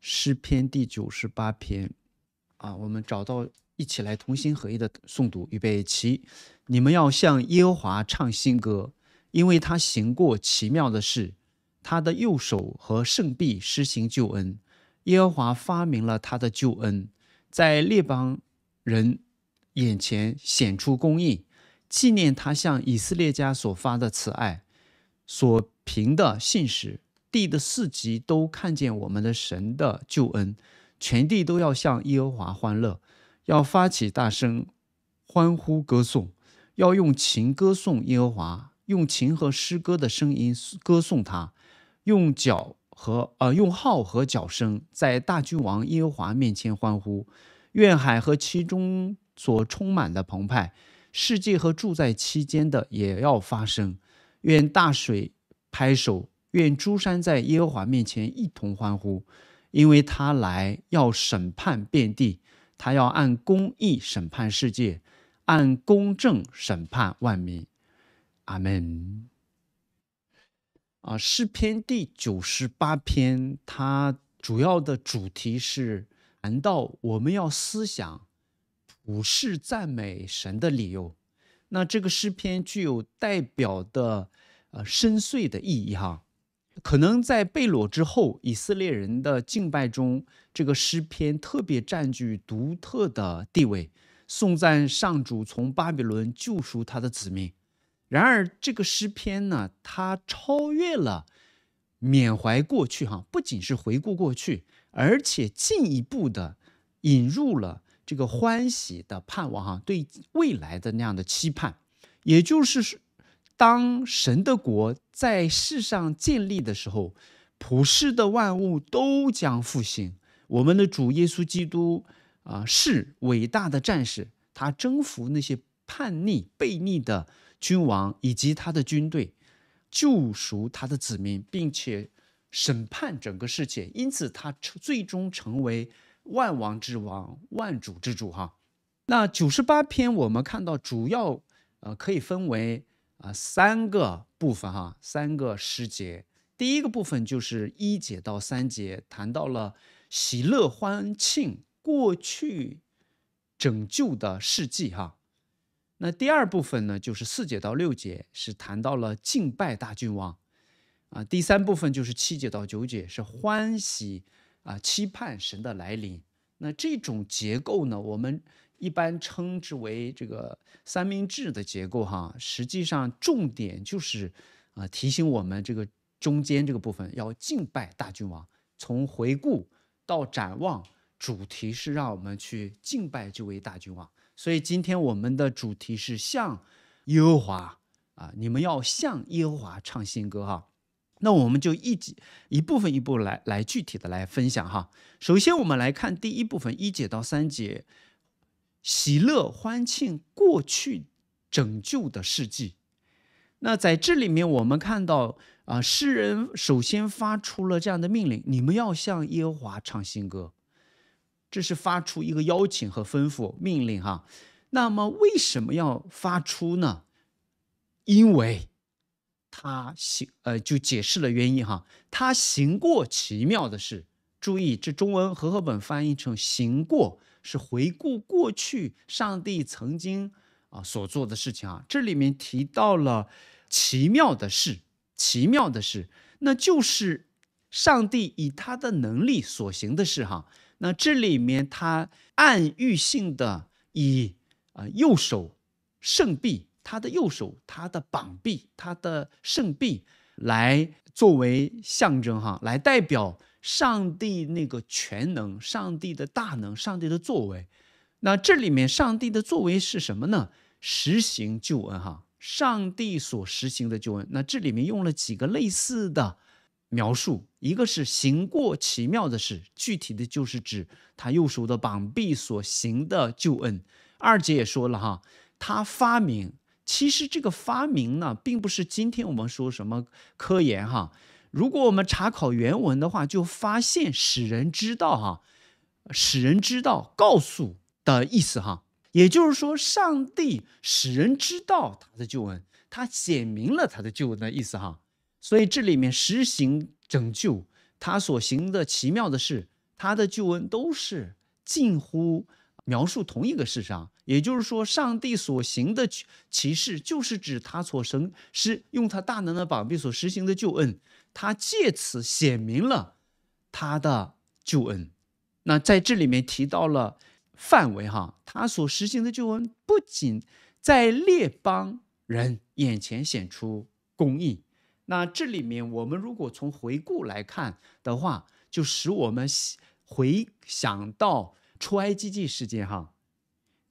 诗篇第九十八篇，啊，我们找到一起来同心合一的诵读，预备起，你们要向耶和华唱新歌，因为他行过奇妙的事，他的右手和圣臂施行救恩。耶和华发明了他的救恩，在列邦人眼前显出公义，纪念他向以色列家所发的慈爱，所凭的信实。地的四极都看见我们的神的救恩，全地都要向耶和华欢乐，要发起大声欢呼歌颂，要用琴歌颂耶和华，用琴和诗歌的声音歌颂他，用脚和呃用号和脚声在大君王耶和华面前欢呼。愿海和其中所充满的澎湃，世界和住在期间的也要发声。愿大水拍手。愿诸山在耶和华面前一同欢呼，因为他来要审判遍地，他要按公义审判世界，按公正审判万民。阿门。啊，诗篇第九十八篇，它主要的主题是：难道我们要思想，普世赞美神的理由？那这个诗篇具有代表的呃深邃的意义哈。可能在被掳之后，以色列人的敬拜中，这个诗篇特别占据独特的地位，颂赞上主从巴比伦救赎他的子民。然而，这个诗篇呢，它超越了缅怀过去，哈，不仅是回顾过去，而且进一步的引入了这个欢喜的盼望，哈，对未来的那样的期盼。也就是当神的国。在世上建立的时候，普世的万物都将复兴。我们的主耶稣基督啊，是伟大的战士，他征服那些叛逆、悖逆的君王以及他的军队，救赎他的子民，并且审判整个世界。因此，他成最终成为万王之王、万主之主。哈，那九十八篇我们看到，主要呃可以分为。啊，三个部分哈，三个诗节。第一个部分就是一节到三节，谈到了喜乐欢庆过去拯救的事迹哈。那第二部分呢，就是四节到六节，是谈到了敬拜大君王。啊，第三部分就是七节到九节，是欢喜啊，期盼神的来临。那这种结构呢，我们一般称之为这个三明治的结构哈。实际上，重点就是，啊，提醒我们这个中间这个部分要敬拜大君王。从回顾到展望，主题是让我们去敬拜这位大君王。所以今天我们的主题是向耶和华啊，你们要向耶和华唱新歌哈。那我们就一节一部分一步来来具体的来分享哈。首先，我们来看第一部分一节到三节，喜乐欢庆过去拯救的事迹。那在这里面，我们看到啊，诗人首先发出了这样的命令：你们要向耶和华唱新歌，这是发出一个邀请和吩咐命令哈。那么为什么要发出呢？因为。他行呃，就解释了原因哈。他行过奇妙的事，注意这中文和合本翻译成“行过”是回顾过去，上帝曾经啊所做的事情啊。这里面提到了奇妙的事，奇妙的事，那就是上帝以他的能力所行的事哈。那这里面他暗喻性的以啊右手圣臂。他的右手，他的膀臂，他的圣臂，来作为象征，哈，来代表上帝那个全能、上帝的大能、上帝的作为。那这里面，上帝的作为是什么呢？实行救恩，哈，上帝所实行的救恩。那这里面用了几个类似的描述，一个是行过奇妙的事，具体的就是指他右手的膀臂所行的救恩。二姐也说了，哈，他发明。其实这个发明呢，并不是今天我们说什么科研哈。如果我们查考原文的话，就发现使人知道哈，使人知道告诉的意思哈，也就是说，上帝使人知道他的救恩，他显明了他的救恩的意思哈。所以这里面实行拯救，他所行的奇妙的事，他的救恩都是近乎描述同一个事上。也就是说，上帝所行的歧事，就是指他所生是用他大能的膀臂所实行的救恩，他借此显明了他的救恩。那在这里面提到了范围哈，他所实行的救恩不仅在列邦人眼前显出公义。那这里面我们如果从回顾来看的话，就使我们回想到出埃及记事件哈。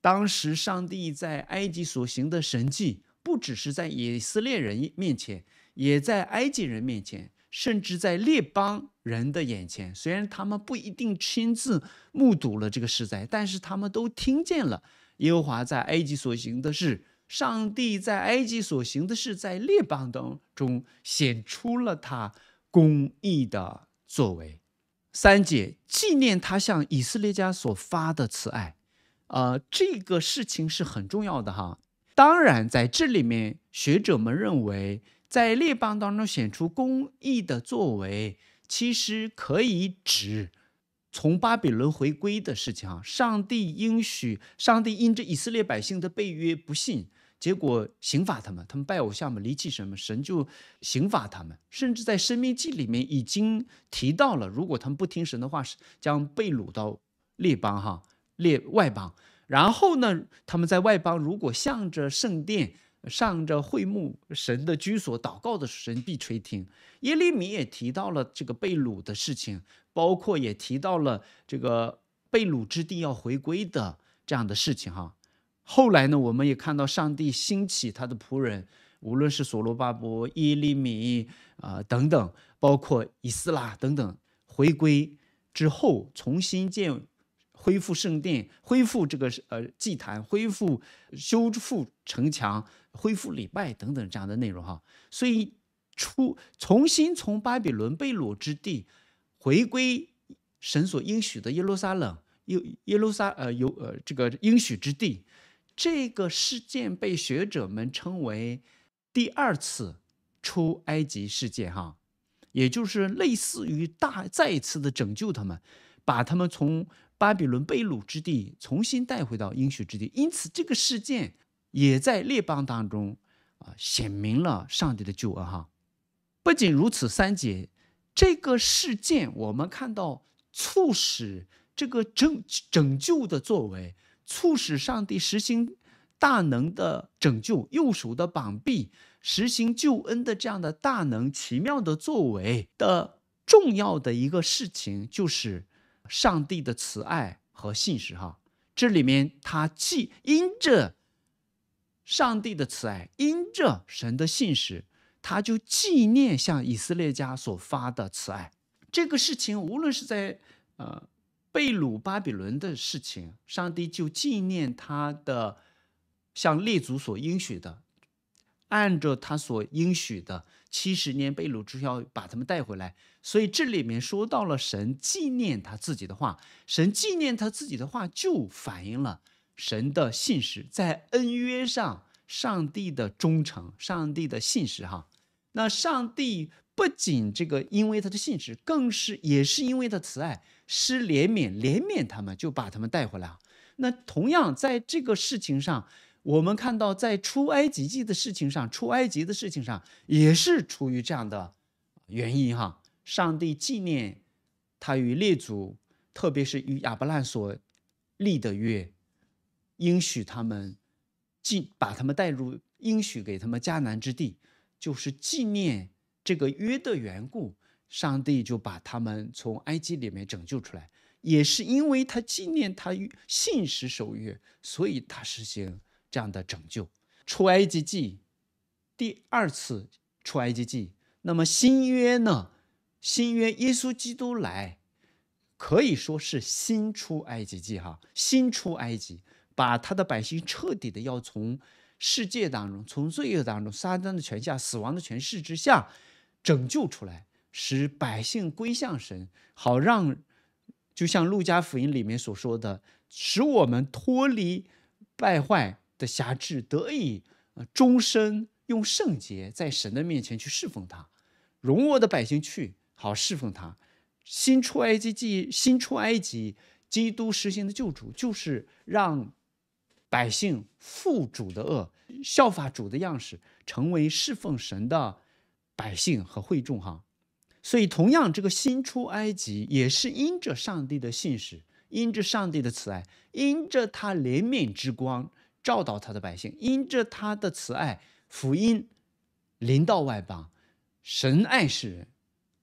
当时，上帝在埃及所行的神迹，不只是在以色列人面前，也在埃及人面前，甚至在列邦人的眼前。虽然他们不一定亲自目睹了这个事在，但是他们都听见了耶和华在埃及所行的事。上帝在埃及所行的事，在列邦当中显出了他公义的作为。三姐纪念他向以色列家所发的慈爱。呃，这个事情是很重要的哈。当然，在这里面，学者们认为，在列邦当中显出公义的作为，其实可以指从巴比伦回归的事情啊。上帝应许，上帝因着以色列百姓的背约不信，结果刑罚他们，他们拜偶像嘛，离弃什么神就刑罚他们。甚至在《生命记》里面已经提到了，如果他们不听神的话，是将被掳到列邦哈。列外邦，然后呢？他们在外邦，如果向着圣殿上着会幕神的居所祷告的神必垂听。耶利米也提到了这个被掳的事情，包括也提到了这个被掳之地要回归的这样的事情哈。后来呢，我们也看到上帝兴起他的仆人，无论是所罗巴伯、耶利米啊等等，包括以斯拉等等，回归之后重新建。恢复圣殿，恢复这个呃祭坛，恢复修复城墙，恢复礼拜等等这样的内容哈。所以出重新从巴比伦被掳之地回归神所应许的耶路撒冷，耶耶路撒呃有呃这个应许之地，这个事件被学者们称为第二次出埃及事件哈，也就是类似于大再一次的拯救他们，把他们从。巴比伦被掳之地重新带回到应许之地，因此这个事件也在列邦当中啊显明了上帝的救恩。哈，不仅如此，三节这个事件我们看到，促使这个拯拯救的作为，促使上帝实行大能的拯救，右手的膀臂实行救恩的这样的大能奇妙的作为的重要的一个事情就是。上帝的慈爱和信实，哈，这里面他既因着上帝的慈爱，因着神的信实，他就纪念向以色列家所发的慈爱。这个事情，无论是在呃被掳巴比伦的事情，上帝就纪念他的向列祖所应许的，按照他所应许的。七十年被掳，就要把他们带回来，所以这里面说到了神纪念他自己的话，神纪念他自己的话，就反映了神的信实，在恩约上，上帝的忠诚，上帝的信实哈。那上帝不仅这个，因为他的信实，更是也是因为他慈爱，施怜悯，怜悯他们，就把他们带回来那同样在这个事情上。我们看到，在出埃及记的事情上，出埃及的事情上也是出于这样的原因哈。上帝纪念他与列祖，特别是与亚伯拉罕所立的约，应许他们进，把他们带入应许给他们迦南之地，就是纪念这个约的缘故。上帝就把他们从埃及里面拯救出来，也是因为他纪念他信实守约，所以他实行。这样的拯救，出埃及记，第二次出埃及记。那么新约呢？新约耶稣基督来，可以说是新出埃及记哈，新出埃及，把他的百姓彻底的要从世界当中、从罪恶当中、撒旦的权下、死亡的权势之下拯救出来，使百姓归向神，好让，就像路加福音里面所说的，使我们脱离败坏。的辖制得以，终身用圣洁在神的面前去侍奉他，容我的百姓去好侍奉他。新出埃及记，新出埃及，基督实行的救主就是让百姓复主的恶，效法主的样式，成为侍奉神的百姓和会众哈。所以，同样这个新出埃及也是因着上帝的信使，因着上帝的慈爱，因着他怜悯之光。照导他的百姓，因着他的慈爱，福音临到外邦。神爱世人，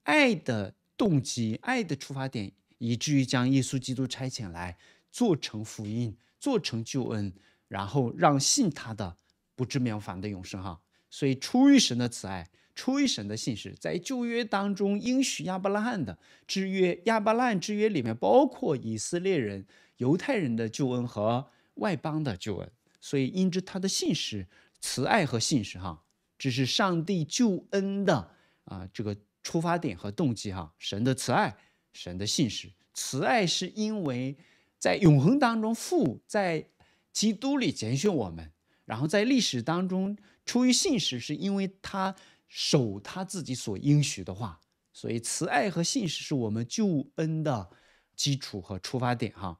爱的动机，爱的出发点，以至于将耶稣基督差遣来，做成福音，做成救恩，然后让信他的不知灭亡的永生。哈，所以出于神的慈爱，出于神的信实，在旧约当中应许亚伯拉罕的之约，亚伯拉罕之约里面包括以色列人、犹太人的救恩和外邦的救恩。所以，因之他的信实、慈爱和信实，哈，这是上帝救恩的啊这个出发点和动机，哈，神的慈爱、神的信实，慈爱是因为在永恒当中父在基督里拣选我们，然后在历史当中出于信实，是因为他守他自己所应许的话。所以，慈爱和信实是我们救恩的基础和出发点，哈。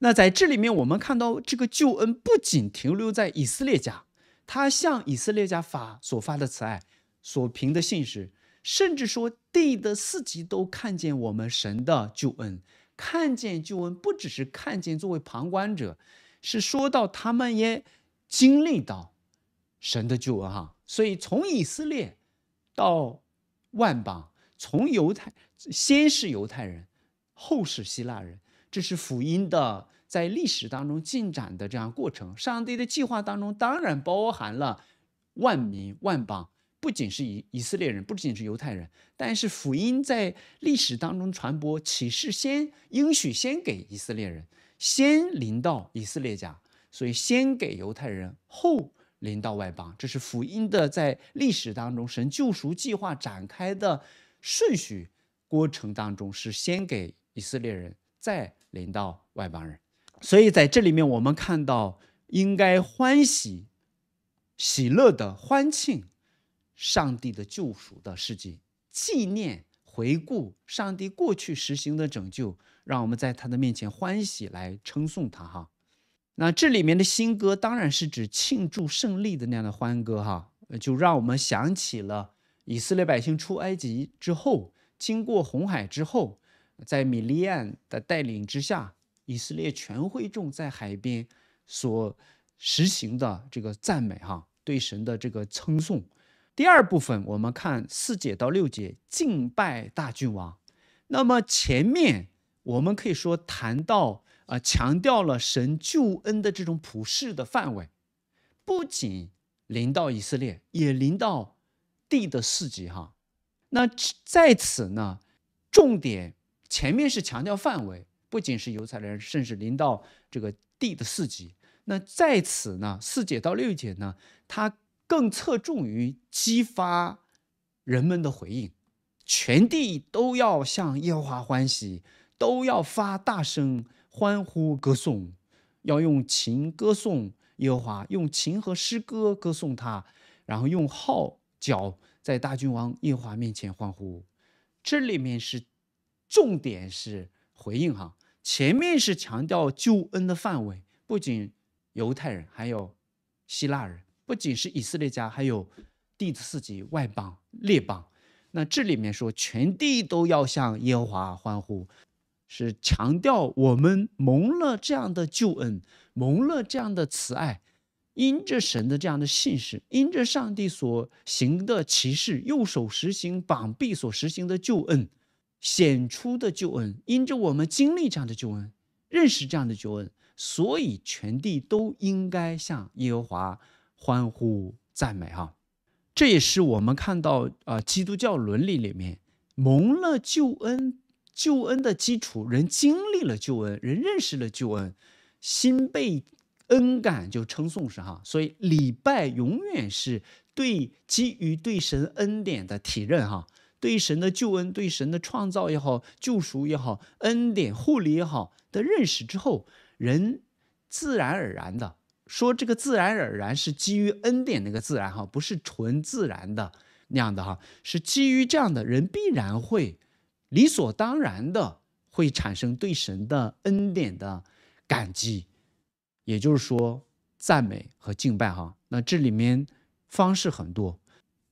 那在这里面，我们看到这个救恩不仅停留在以色列家，他向以色列家发所发的慈爱，所凭的信实，甚至说地的四极都看见我们神的救恩，看见救恩不只是看见作为旁观者，是说到他们也经历到神的救恩哈。所以从以色列到万邦，从犹太先是犹太人，后是希腊人。这是福音的在历史当中进展的这样过程。上帝的计划当中当然包含了万民万邦，不仅是以以色列人，不仅是犹太人。但是福音在历史当中传播，启示先应许先给以色列人，先临到以色列家，所以先给犹太人，后临到外邦。这是福音的在历史当中神救赎计划展开的顺序过程当中是先给以色列人，再。领到外邦人，所以在这里面，我们看到应该欢喜、喜乐的欢庆上帝的救赎的事迹，纪念、回顾上帝过去实行的拯救，让我们在他的面前欢喜来称颂他哈。那这里面的新歌当然是指庆祝胜利的那样的欢歌哈，就让我们想起了以色列百姓出埃及之后，经过红海之后。在米利安的带领之下，以色列全会众在海边所实行的这个赞美，哈，对神的这个称颂。第二部分，我们看四节到六节，敬拜大君王。那么前面我们可以说谈到，呃，强调了神救恩的这种普世的范围，不仅临到以色列，也临到地的四级哈。那在此呢，重点。前面是强调范围，不仅是犹太人，甚至临到这个地的四级。那在此呢，四节到六节呢，它更侧重于激发人们的回应，全地都要向耶和华欢喜，都要发大声欢呼歌颂，要用琴歌颂耶和华，用琴和诗歌歌颂他，然后用号角在大君王耶和华面前欢呼。这里面是。重点是回应哈，前面是强调救恩的范围，不仅犹太人，还有希腊人，不仅是以色列家，还有弟子四级外邦列邦。那这里面说全地都要向耶和华欢呼，是强调我们蒙了这样的救恩，蒙了这样的慈爱，因着神的这样的信使，因着上帝所行的奇事，右手实行绑臂所实行的救恩。显出的救恩，因着我们经历这样的救恩，认识这样的救恩，所以全地都应该向耶和华欢呼赞美哈。这也是我们看到啊，基督教伦理里面蒙了救恩，救恩的基础，人经历了救恩，人认识了救恩，心被恩感就称颂是哈，所以礼拜永远是对基于对神恩典的体认哈。对神的救恩、对神的创造也好、救赎也好、恩典护理也好的认识之后，人自然而然的说，这个自然而然，是基于恩典那个自然哈，不是纯自然的那样的哈，是基于这样的人必然会理所当然的会产生对神的恩典的感激，也就是说赞美和敬拜哈。那这里面方式很多，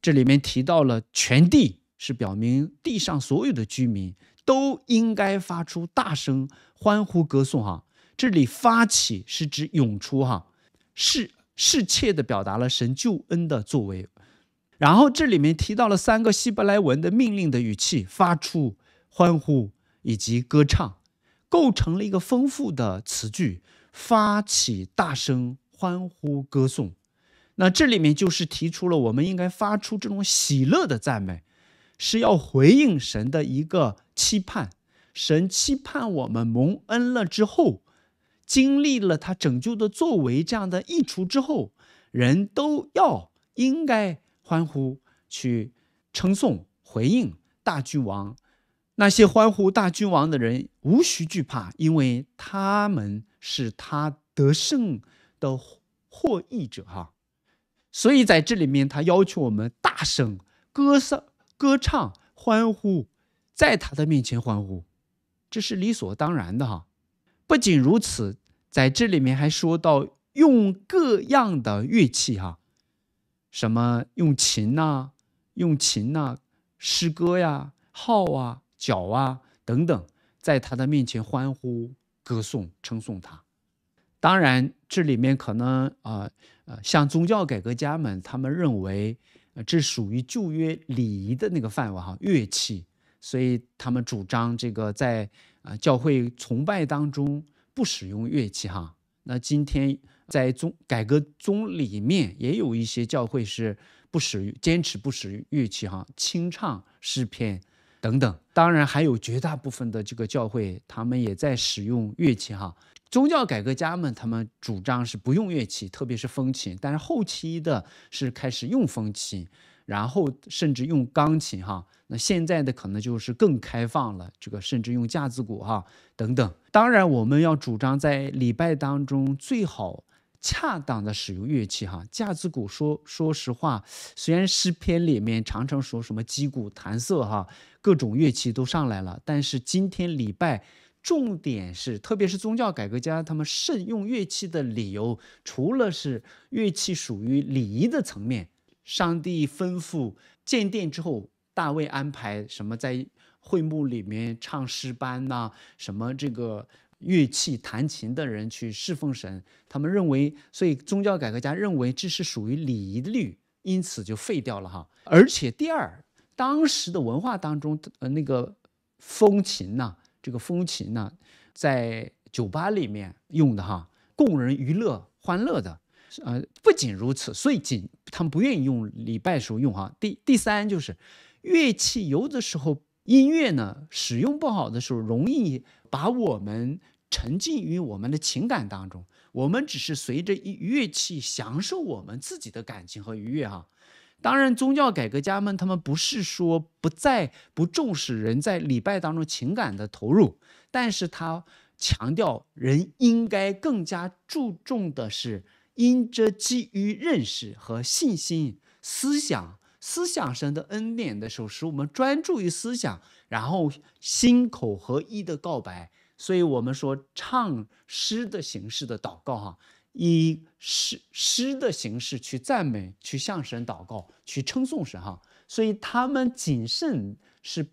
这里面提到了全地。是表明地上所有的居民都应该发出大声欢呼歌颂哈，这里发起是指涌出哈，是是切的表达了神救恩的作为。然后这里面提到了三个希伯来文的命令的语气，发出欢呼以及歌唱，构成了一个丰富的词句，发起大声欢呼歌颂。那这里面就是提出了我们应该发出这种喜乐的赞美。是要回应神的一个期盼，神期盼我们蒙恩了之后，经历了他拯救的作为这样的益处之后，人都要应该欢呼去称颂回应大君王。那些欢呼大君王的人无需惧怕，因为他们是他得胜的获益者哈。所以在这里面，他要求我们大声歌颂。歌唱、欢呼，在他的面前欢呼，这是理所当然的哈。不仅如此，在这里面还说到用各样的乐器哈，什么用琴呐、用琴呐、诗歌呀、号啊、角啊等等，在他的面前欢呼、歌颂、称颂他。当然，这里面可能啊呃，像宗教改革家们，他们认为。呃，这属于旧约礼仪的那个范围哈，乐器，所以他们主张这个在啊教会崇拜当中不使用乐器哈。那今天在宗改革宗里面也有一些教会是不使坚持不使用乐器哈，清唱诗篇等等。当然还有绝大部分的这个教会，他们也在使用乐器哈。宗教改革家们，他们主张是不用乐器，特别是风琴。但是后期的是开始用风琴，然后甚至用钢琴，哈。那现在的可能就是更开放了，这个甚至用架子鼓，哈，等等。当然，我们要主张在礼拜当中最好恰当的使用乐器，哈。架子鼓说说实话，虽然诗篇里面常常说什么击鼓弹瑟，哈，各种乐器都上来了，但是今天礼拜。重点是，特别是宗教改革家，他们慎用乐器的理由，除了是乐器属于礼仪的层面，上帝吩咐建殿之后，大卫安排什么在会幕里面唱诗班呐，什么这个乐器弹琴的人去侍奉神，他们认为，所以宗教改革家认为这是属于礼仪的律，因此就废掉了哈。而且第二，当时的文化当中，呃，那个风琴呐。这个风琴呢，在酒吧里面用的哈，供人娱乐欢乐的。呃，不仅如此，所以仅他们不愿意用礼拜时候用哈。第第三就是乐器有的时候音乐呢使用不好的时候，容易把我们沉浸于我们的情感当中，我们只是随着乐器享受我们自己的感情和愉悦哈。当然，宗教改革家们，他们不是说不再不重视人在礼拜当中情感的投入，但是他强调人应该更加注重的是，因着基于认识和信心思想思想神的恩典的时候，使我们专注于思想，然后心口合一的告白。所以，我们说唱诗的形式的祷告，哈。以诗诗的形式去赞美，去向神祷告，去称颂神哈。所以他们谨慎是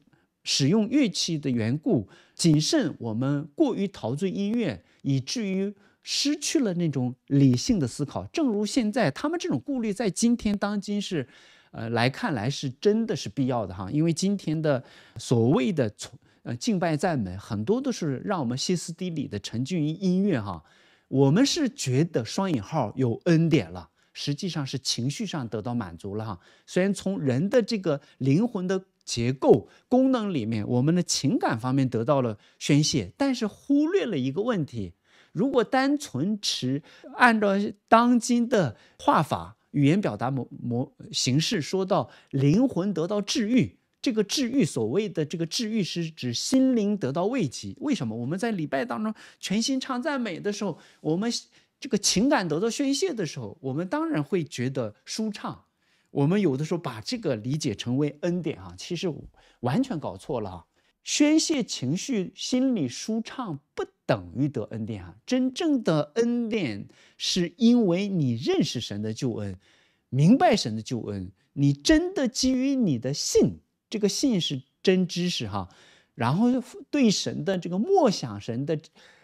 使用乐器的缘故，谨慎我们过于陶醉音乐，以至于失去了那种理性的思考。正如现在他们这种顾虑，在今天当今是，呃来看来是真的是必要的哈。因为今天的所谓的从呃敬拜赞美，很多都是让我们歇斯底里的沉浸于音乐哈。我们是觉得双引号有恩典了，实际上是情绪上得到满足了哈。虽然从人的这个灵魂的结构功能里面，我们的情感方面得到了宣泄，但是忽略了一个问题：如果单纯持按照当今的画法、语言表达模模形式说到灵魂得到治愈。这个治愈，所谓的这个治愈，是指心灵得到慰藉。为什么我们在礼拜当中全心唱赞美的时候，我们这个情感得到宣泄的时候，我们当然会觉得舒畅。我们有的时候把这个理解成为恩典啊，其实完全搞错了。啊。宣泄情绪、心理舒畅不等于得恩典啊。真正的恩典是因为你认识神的救恩，明白神的救恩，你真的基于你的信。这个信是真知识哈，然后对神的这个默想，神的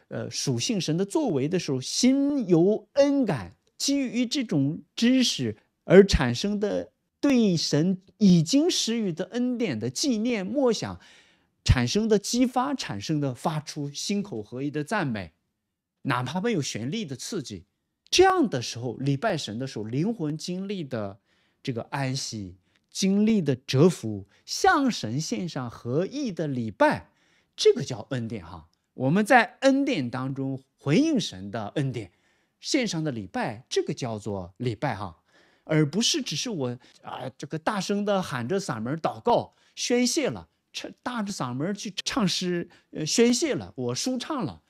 呃属性，神的作为的时候，心有恩感，基于这种知识而产生的对神已经施予的恩典的纪念默想，产生的激发，产生的发出心口合一的赞美，哪怕没有旋律的刺激，这样的时候礼拜神的时候，灵魂经历的这个安息。经历的折服，向神献上合意的礼拜，这个叫恩典哈。我们在恩典当中回应神的恩典，献上的礼拜，这个叫做礼拜哈，而不是只是我啊这个大声的喊着嗓门祷告宣泄了，唱大着嗓门去唱诗，呃宣泄了，我舒畅了。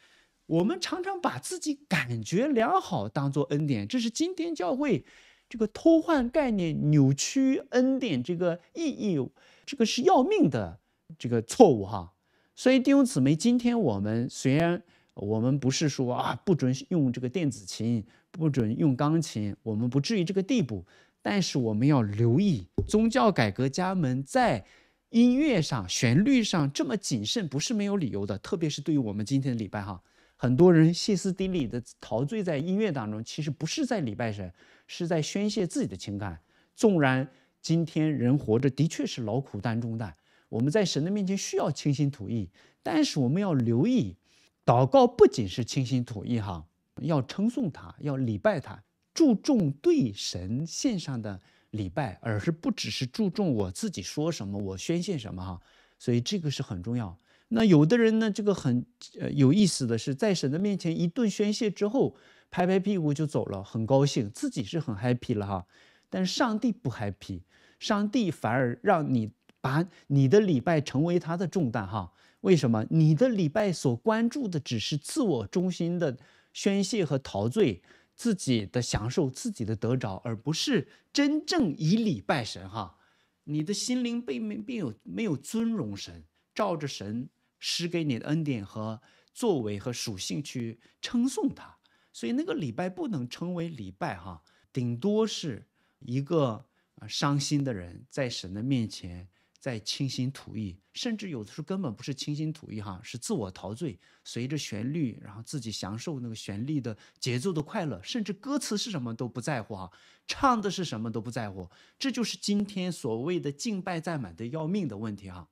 我们常常把自己感觉良好当做恩典，这是今天教会。这个偷换概念、扭曲恩典这个意义，这个是要命的这个错误哈。所以丁永姊妹，今天我们虽然我们不是说啊不准用这个电子琴，不准用钢琴，我们不至于这个地步，但是我们要留意，宗教改革家们在音乐上、旋律上这么谨慎，不是没有理由的。特别是对于我们今天的礼拜哈。很多人歇斯底里的陶醉在音乐当中，其实不是在礼拜神，是在宣泄自己的情感。纵然今天人活着的确是劳苦担中的，我们在神的面前需要倾心吐意，但是我们要留意，祷告不仅是倾心吐意哈，要称颂他，要礼拜他，注重对神献上的礼拜，而是不只是注重我自己说什么，我宣泄什么哈，所以这个是很重要。那有的人呢，这个很呃有意思的是，在神的面前一顿宣泄之后，拍拍屁股就走了，很高兴，自己是很 happy 了哈。但上帝不 happy，上帝反而让你把你的礼拜成为他的重担哈。为什么？你的礼拜所关注的只是自我中心的宣泄和陶醉，自己的享受，自己的得着，而不是真正以礼拜神哈。你的心灵并没并有没有尊荣神，照着神。施给你的恩典和作为和属性去称颂他，所以那个礼拜不能称为礼拜哈，顶多是一个伤心的人在神的面前在倾心吐意，甚至有的时候根本不是倾心吐意哈，是自我陶醉，随着旋律，然后自己享受那个旋律的节奏的快乐，甚至歌词是什么都不在乎哈，唱的是什么都不在乎，这就是今天所谓的敬拜赞满的要命的问题哈。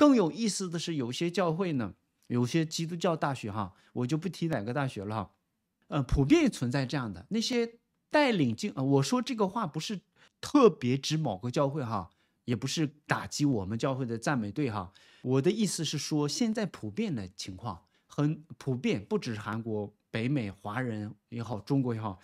更有意思的是，有些教会呢，有些基督教大学哈，我就不提哪个大学了哈，呃，普遍存在这样的那些带领敬啊，我说这个话不是特别指某个教会哈，也不是打击我们教会的赞美队哈，我的意思是说，现在普遍的情况很普遍，不只是韩国、北美华人也好，中国也好，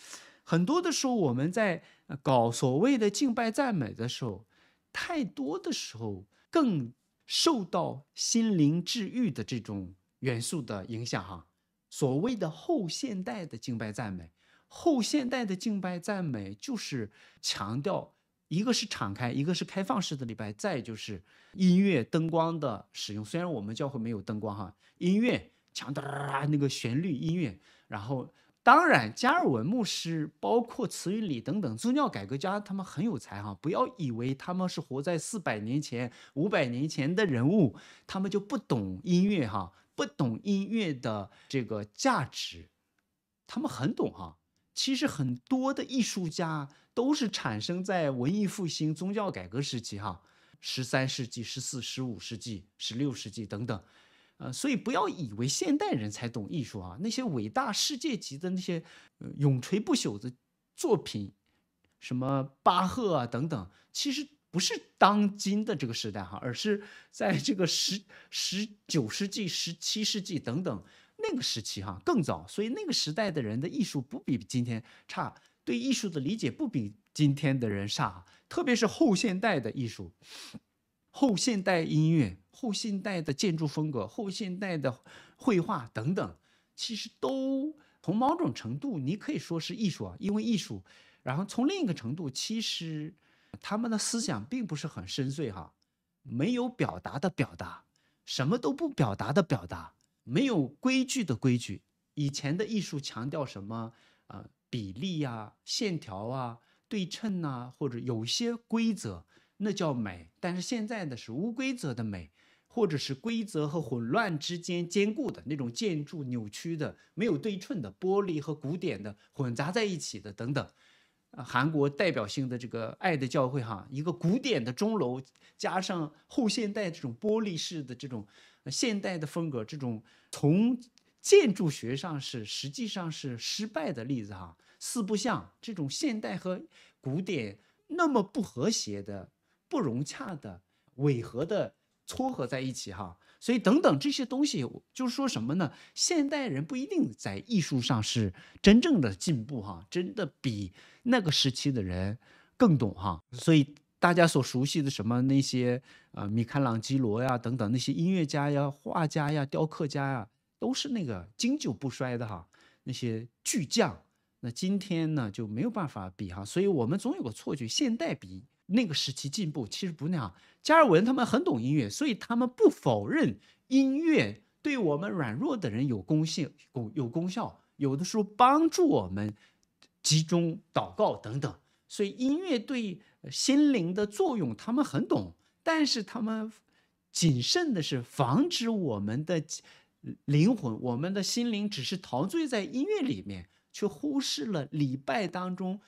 很多的时候我们在搞所谓的敬拜赞美的时候，太多的时候更。受到心灵治愈的这种元素的影响，哈，所谓的后现代的敬拜赞美，后现代的敬拜赞美就是强调一个是敞开，一个是开放式的礼拜，再就是音乐灯光的使用。虽然我们教会没有灯光，哈，音乐强调啊，那个旋律音乐，然后。当然，加尔文牧师包括词语里等等宗教改革家，他们很有才哈。不要以为他们是活在四百年前、五百年前的人物，他们就不懂音乐哈，不懂音乐的这个价值，他们很懂哈。其实很多的艺术家都是产生在文艺复兴、宗教改革时期哈，十三世纪、十四、十五世纪、十六世纪等等。呃，所以不要以为现代人才懂艺术啊！那些伟大世界级的那些永垂不朽的作品，什么巴赫啊等等，其实不是当今的这个时代哈，而是在这个十十九世纪、十七世纪等等那个时期哈，更早。所以那个时代的人的艺术不比今天差，对艺术的理解不比今天的人差，特别是后现代的艺术。后现代音乐、后现代的建筑风格、后现代的绘画等等，其实都从某种程度，你可以说是艺术啊，因为艺术。然后从另一个程度，其实他们的思想并不是很深邃哈，没有表达的表达，什么都不表达的表达，没有规矩的规矩。以前的艺术强调什么啊？比例啊、线条啊、对称呐，或者有些规则。那叫美，但是现在的是无规则的美，或者是规则和混乱之间兼顾的那种建筑，扭曲的、没有对称的、玻璃和古典的混杂在一起的等等。韩国代表性的这个《爱的教会》哈，一个古典的钟楼加上后现代这种玻璃式的这种现代的风格，这种从建筑学上是实际上是失败的例子哈。四不像这种现代和古典那么不和谐的。不融洽的、违和的撮合在一起哈，所以等等这些东西，就是说什么呢？现代人不一定在艺术上是真正的进步哈，真的比那个时期的人更懂哈。所以大家所熟悉的什么那些啊，米开朗基罗呀等等那些音乐家呀、画家呀、雕刻家呀，都是那个经久不衰的哈那些巨匠。那今天呢就没有办法比哈，所以我们总有个错觉，现代比。那个时期进步其实不那样，加尔文他们很懂音乐，所以他们不否认音乐对我们软弱的人有功功有功效，有的时候帮助我们集中祷告等等。所以音乐对心灵的作用，他们很懂，但是他们谨慎的是防止我们的灵魂、我们的心灵只是陶醉在音乐里面，却忽视了礼拜当中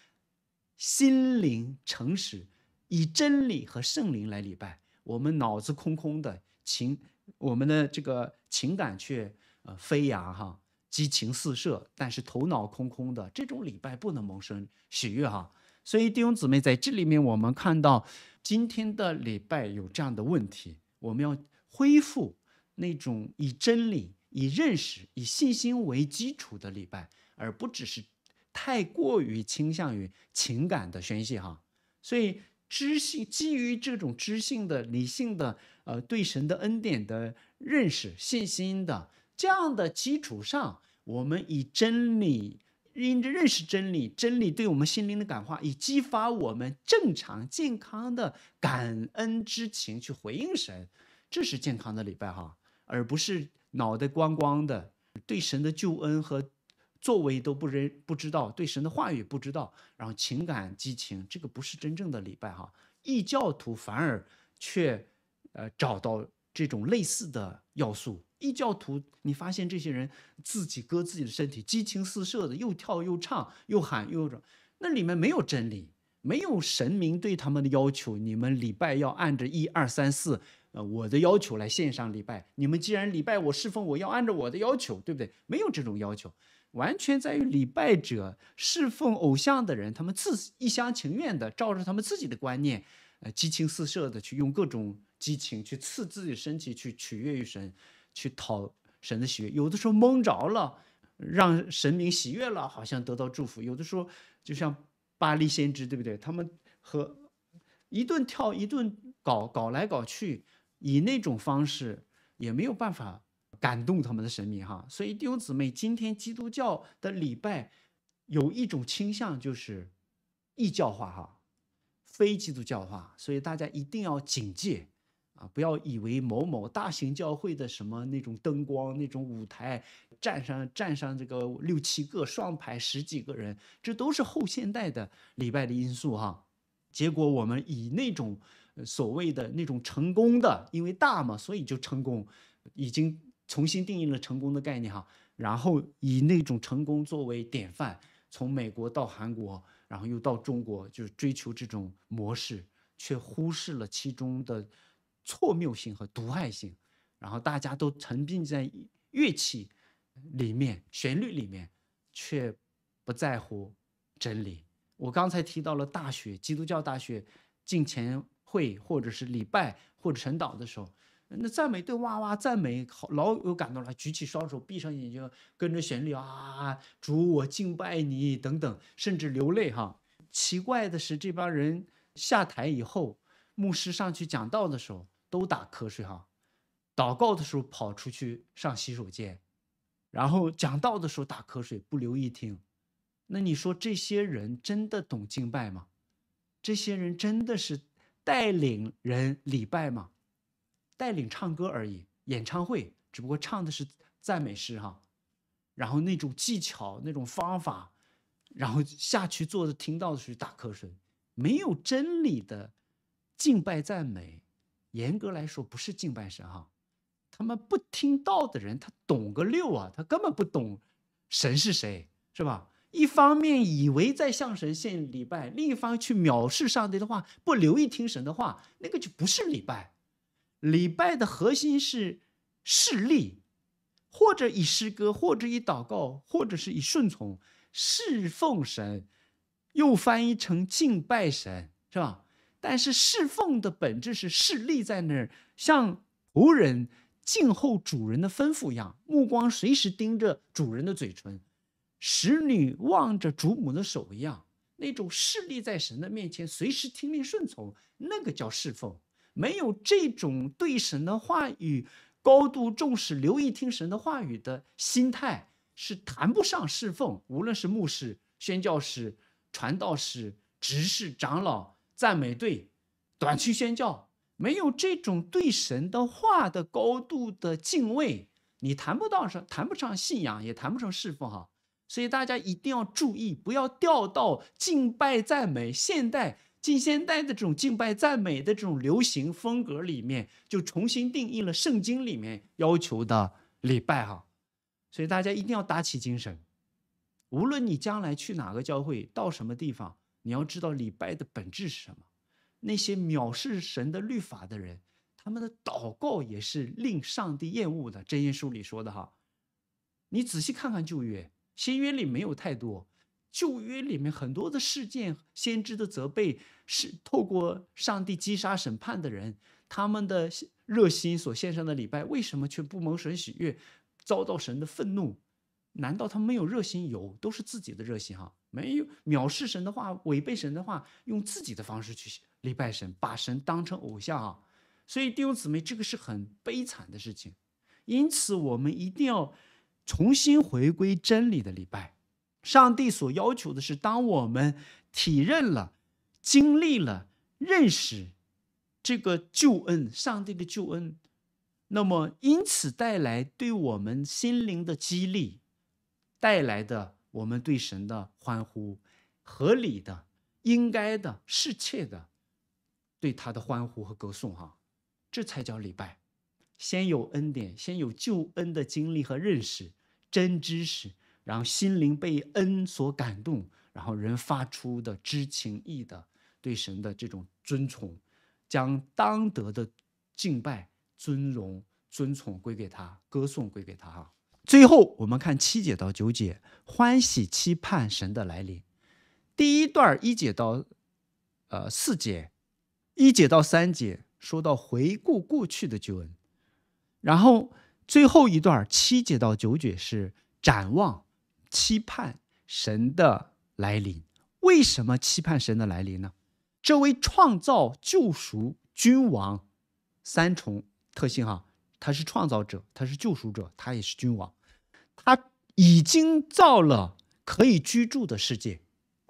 心灵诚实。以真理和圣灵来礼拜，我们脑子空空的情，我们的这个情感却呃飞扬哈，激情四射，但是头脑空空的这种礼拜不能萌生喜悦哈。所以弟兄姊妹在这里面，我们看到今天的礼拜有这样的问题，我们要恢复那种以真理、以认识、以信心为基础的礼拜，而不只是太过于倾向于情感的宣泄哈。所以。知性基于这种知性的理性的呃对神的恩典的认识信心的这样的基础上，我们以真理认认识真理，真理对我们心灵的感化，以激发我们正常健康的感恩之情去回应神，这是健康的礼拜哈，而不是脑袋光光的对神的救恩和。作为都不认不知道，对神的话语不知道，然后情感激情，这个不是真正的礼拜哈。异教徒反而却呃找到这种类似的要素。异教徒，你发现这些人自己割自己的身体，激情四射的，又跳又唱又喊又着，那里面没有真理，没有神明对他们的要求。你们礼拜要按着一二三四呃我的要求来献上礼拜。你们既然礼拜我侍奉，我要按照我的要求，对不对？没有这种要求。完全在于礼拜者侍奉偶像的人，他们自一厢情愿的照着他们自己的观念，呃，激情四射的去用各种激情去刺自己身体，去取悦于神，去讨神的喜悦。有的时候蒙着了，让神明喜悦了，好像得到祝福；有的时候就像巴黎先知，对不对？他们和一顿跳一顿搞搞来搞去，以那种方式也没有办法。感动他们的神明哈，所以弟兄姊妹，今天基督教的礼拜有一种倾向，就是异教化哈，非基督教化，所以大家一定要警戒啊，不要以为某某大型教会的什么那种灯光、那种舞台，站上站上这个六七个双排十几个人，这都是后现代的礼拜的因素哈。结果我们以那种所谓的那种成功的，因为大嘛，所以就成功，已经。重新定义了成功的概念哈，然后以那种成功作为典范，从美国到韩国，然后又到中国，就是追求这种模式，却忽视了其中的错谬性和毒害性。然后大家都沉浸在乐器里面、旋律里面，却不在乎真理。我刚才提到了大学、基督教大学、敬虔会，或者是礼拜或者晨祷的时候。那赞美对哇哇赞美好老有感动了，举起双手，闭上眼睛，跟着旋律啊，主我敬拜你等等，甚至流泪哈。奇怪的是，这帮人下台以后，牧师上去讲道的时候都打瞌睡哈，祷告的时候跑出去上洗手间，然后讲道的时候打瞌睡不留意听。那你说这些人真的懂敬拜吗？这些人真的是带领人礼拜吗？带领唱歌而已，演唱会只不过唱的是赞美诗哈，然后那种技巧、那种方法，然后下去坐着听到的时候打瞌睡，没有真理的敬拜赞美，严格来说不是敬拜神哈。他们不听道的人，他懂个六啊，他根本不懂神是谁，是吧？一方面以为在向神献礼拜，另一方去藐视上帝的话，不留意听神的话，那个就不是礼拜。礼拜的核心是事例，或者以诗歌，或者以祷告，或者是以顺从侍奉神，又翻译成敬拜神，是吧？但是侍奉的本质是事力在那儿，像仆人静候主人的吩咐一样，目光随时盯着主人的嘴唇；使女望着主母的手一样，那种势立在神的面前，随时听命顺从，那个叫侍奉。没有这种对神的话语高度重视、留意听神的话语的心态，是谈不上侍奉。无论是牧师、宣教士、传道士、执事、长老、赞美队、短期宣教，没有这种对神的话的高度的敬畏，你谈不到上，谈不上信仰，也谈不上侍奉哈。所以大家一定要注意，不要掉到敬拜赞美现代。近现代的这种敬拜赞美的这种流行风格里面，就重新定义了圣经里面要求的礼拜哈，所以大家一定要打起精神，无论你将来去哪个教会，到什么地方，你要知道礼拜的本质是什么。那些藐视神的律法的人，他们的祷告也是令上帝厌恶的。这些书里说的哈，你仔细看看旧约，新约里没有太多。旧约里面很多的事件，先知的责备是透过上帝击杀审判的人，他们的热心所献上的礼拜，为什么却不蒙神喜悦，遭到神的愤怒？难道他没有热心？有，都是自己的热心哈，没有藐视神的话，违背神的话，用自己的方式去礼拜神，把神当成偶像啊！所以弟兄姊妹，这个是很悲惨的事情，因此我们一定要重新回归真理的礼拜。上帝所要求的是，当我们体认了、经历了、认识这个救恩，上帝的救恩，那么因此带来对我们心灵的激励，带来的我们对神的欢呼，合理的、应该的、适切的，对他的欢呼和歌颂，哈，这才叫礼拜。先有恩典，先有救恩的经历和认识，真知识。然后心灵被恩所感动，然后人发出的知情意的对神的这种尊崇，将当得的敬拜、尊荣、尊崇归给他，歌颂归给他。哈，最后我们看七节到九节，欢喜期盼神的来临。第一段一节到呃四节，一节到三节说到回顾过去的救恩，然后最后一段七节到九节是展望。期盼神的来临，为什么期盼神的来临呢？这位创造、救赎、君王三重特性，哈，他是创造者，他是救赎者，他也是君王。他已经造了可以居住的世界，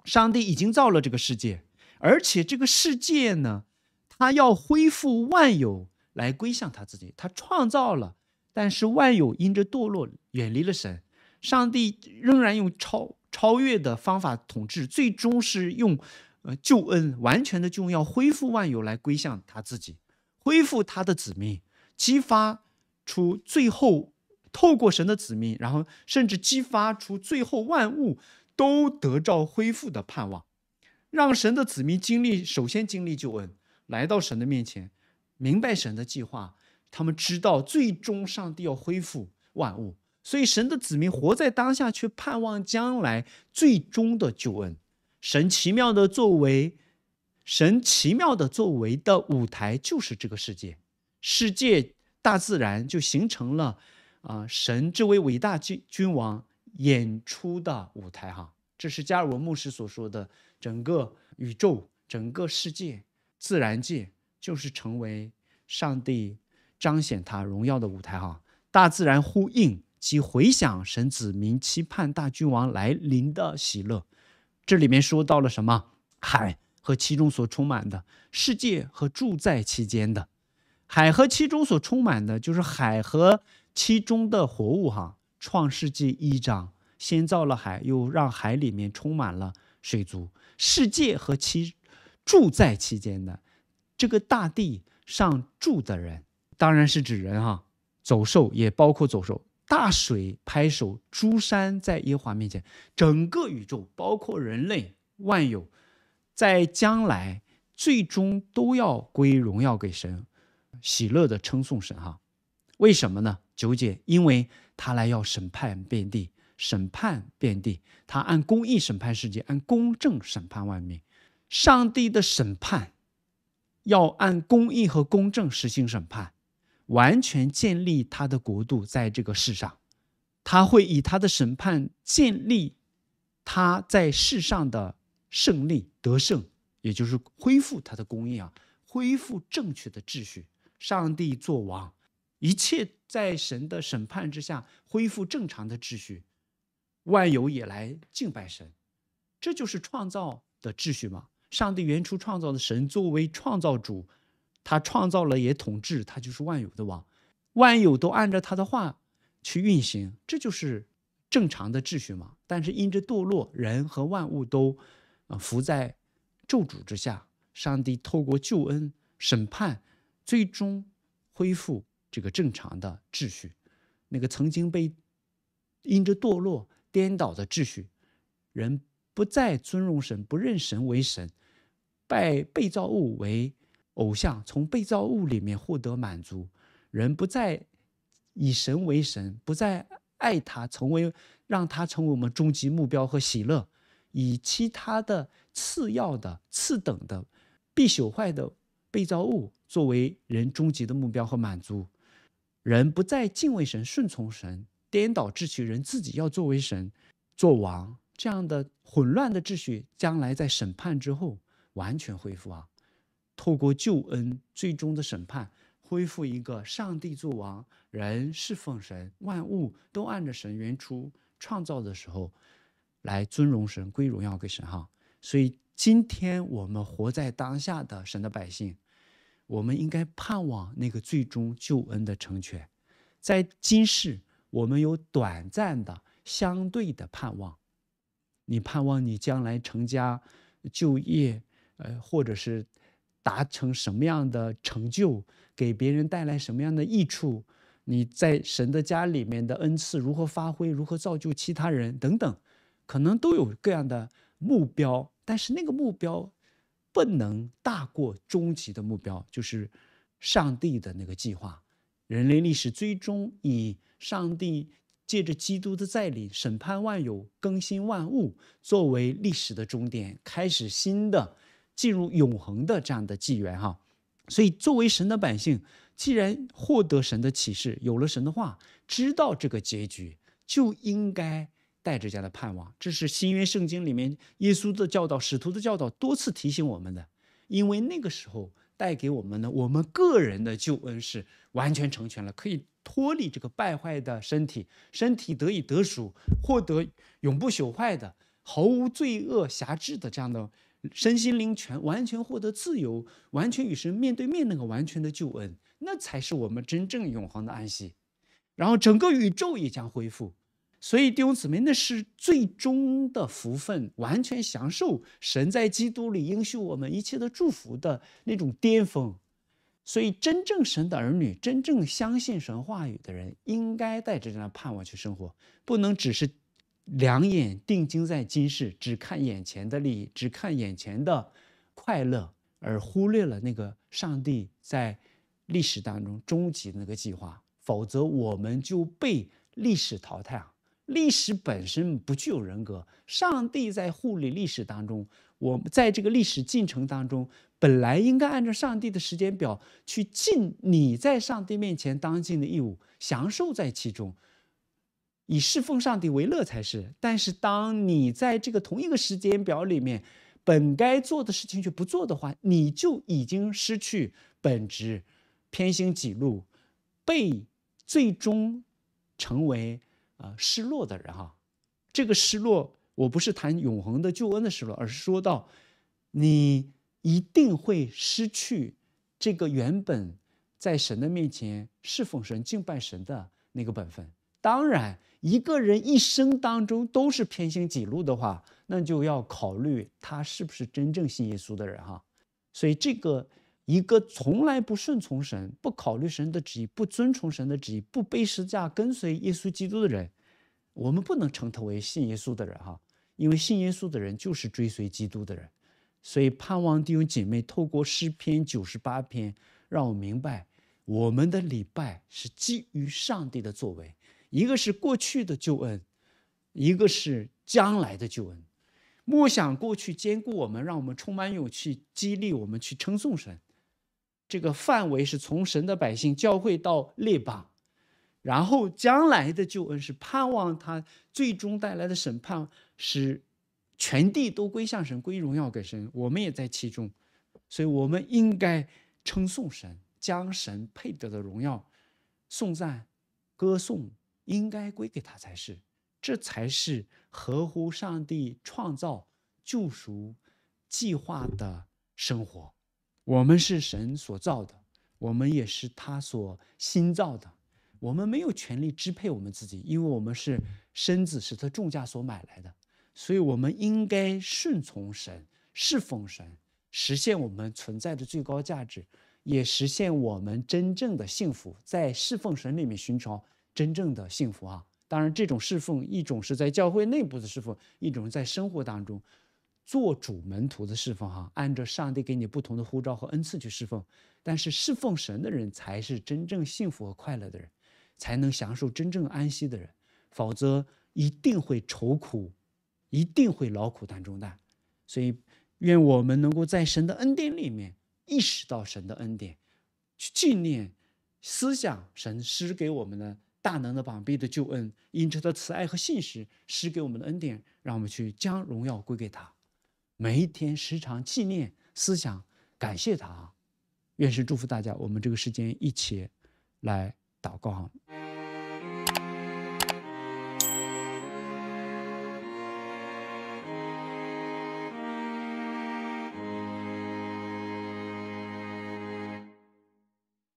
上帝已经造了这个世界，而且这个世界呢，他要恢复万有来归向他自己。他创造了，但是万有因着堕落远离了神。上帝仍然用超超越的方法统治，最终是用，呃，救恩完全的救恩，要恢复万有来归向他自己，恢复他的子民，激发出最后透过神的子民，然后甚至激发出最后万物都得着恢复的盼望，让神的子民经历首先经历救恩，来到神的面前，明白神的计划，他们知道最终上帝要恢复万物。所以，神的子民活在当下，却盼望将来最终的救恩。神奇妙的作为，神奇妙的作为的舞台就是这个世界，世界大自然就形成了啊，神这位伟大君君王演出的舞台哈。这是加尔文牧师所说的，整个宇宙、整个世界、自然界就是成为上帝彰显他荣耀的舞台哈。大自然呼应。即回想神子民期盼大君王来临的喜乐，这里面说到了什么海和其中所充满的世界和住在期间的海和其中所充满的，就是海和其中的活物哈。创世纪一章，先造了海，又让海里面充满了水族。世界和其住在期间的这个大地上住的人，当然是指人哈，走兽也包括走兽。大水拍手，诸山在耶和华面前，整个宇宙，包括人类万有，在将来最终都要归荣耀给神，喜乐的称颂神哈。为什么呢？九姐，因为他来要审判遍地，审判遍地，他按公义审判世界，按公正审判万民。上帝的审判要按公义和公正实行审判。完全建立他的国度在这个世上，他会以他的审判建立他在世上的胜利得胜，也就是恢复他的公义啊，恢复正确的秩序。上帝作王，一切在神的审判之下恢复正常的秩序，万有也来敬拜神，这就是创造的秩序嘛。上帝原初创造的神作为创造主。他创造了也统治，他就是万有的王，万有都按照他的话去运行，这就是正常的秩序嘛。但是因着堕落，人和万物都啊伏在咒诅之下。上帝透过救恩审判，最终恢复这个正常的秩序。那个曾经被因着堕落颠倒的秩序，人不再尊荣神，不认神为神，拜被造物为。偶像从被造物里面获得满足，人不再以神为神，不再爱他，成为让他成为我们终极目标和喜乐，以其他的次要的、次等的、必朽坏的被造物作为人终极的目标和满足，人不再敬畏神、顺从神，颠倒秩序，人自己要作为神、做王，这样的混乱的秩序，将来在审判之后完全恢复啊。透过救恩，最终的审判，恢复一个上帝作王，人侍奉神，万物都按着神原初创造的时候来尊荣神，归荣耀给神哈。所以，今天我们活在当下的神的百姓，我们应该盼望那个最终救恩的成全。在今世，我们有短暂的、相对的盼望。你盼望你将来成家、就业，呃，或者是。达成什么样的成就，给别人带来什么样的益处，你在神的家里面的恩赐如何发挥，如何造就其他人等等，可能都有各样的目标，但是那个目标不能大过终极的目标，就是上帝的那个计划。人类历史最终以上帝借着基督的在领审判万有更新万物作为历史的终点，开始新的。进入永恒的这样的纪元哈，所以作为神的百姓，既然获得神的启示，有了神的话，知道这个结局，就应该带着这样的盼望。这是新约圣经里面耶稣的教导、使徒的教导多次提醒我们的。因为那个时候带给我们的，我们个人的救恩是完全成全了，可以脱离这个败坏的身体，身体得以得赎，获得永不朽坏的、毫无罪恶瑕疵的这样的。身心灵全完全获得自由，完全与神面对面那个完全的救恩，那才是我们真正永恒的安息。然后整个宇宙也将恢复。所以弟兄姊妹，那是最终的福分，完全享受神在基督里应许我们一切的祝福的那种巅峰。所以真正神的儿女，真正相信神话语的人，应该带着这样的盼望去生活，不能只是。两眼定睛在今世，只看眼前的利益，只看眼前的快乐，而忽略了那个上帝在历史当中终极的那个计划。否则，我们就被历史淘汰啊！历史本身不具有人格，上帝在护理历史当中，我们在这个历史进程当中，本来应该按照上帝的时间表去尽你在上帝面前当尽的义务，享受在其中。以侍奉上帝为乐才是。但是，当你在这个同一个时间表里面，本该做的事情却不做的话，你就已经失去本职，偏行己路，被最终成为呃失落的人哈。这个失落，我不是谈永恒的救恩的失落，而是说到你一定会失去这个原本在神的面前侍奉神、敬拜神的那个本分。当然，一个人一生当中都是偏行己路的话，那就要考虑他是不是真正信耶稣的人哈。所以，这个一个从来不顺从神、不考虑神的旨意、不遵从神的旨意、不背十字架跟随耶稣基督的人，我们不能称他为信耶稣的人哈。因为信耶稣的人就是追随基督的人。所以，盼望弟兄姐妹透过诗篇九十八篇，让我明白我们的礼拜是基于上帝的作为。一个是过去的救恩，一个是将来的救恩。莫想过去兼顾我们，让我们充满勇气，激励我们去称颂神。这个范围是从神的百姓、教会到列邦。然后将来的救恩是盼望他最终带来的审判，使全地都归向神，归荣耀给神。我们也在其中，所以我们应该称颂神，将神配得的荣耀颂赞、歌颂。应该归给他才是，这才是合乎上帝创造救赎计划的生活。我们是神所造的，我们也是他所新造的。我们没有权利支配我们自己，因为我们是身子是他重价所买来的。所以，我们应该顺从神，侍奉神，实现我们存在的最高价值，也实现我们真正的幸福。在侍奉神里面寻找。真正的幸福啊！当然，这种侍奉一种是在教会内部的侍奉，一种是在生活当中做主门徒的侍奉哈。按照上帝给你不同的呼召和恩赐去侍奉，但是侍奉神的人才是真正幸福和快乐的人，才能享受真正安息的人，否则一定会愁苦，一定会劳苦担中担。所以，愿我们能够在神的恩典里面意识到神的恩典，去纪念、思想神施给我们的。大能的、膀臂的救恩，因者的慈爱和信实施给我们的恩典，让我们去将荣耀归给他。每一天时常纪念、思想、感谢他。愿神祝福大家，我们这个时间一起来祷告哈。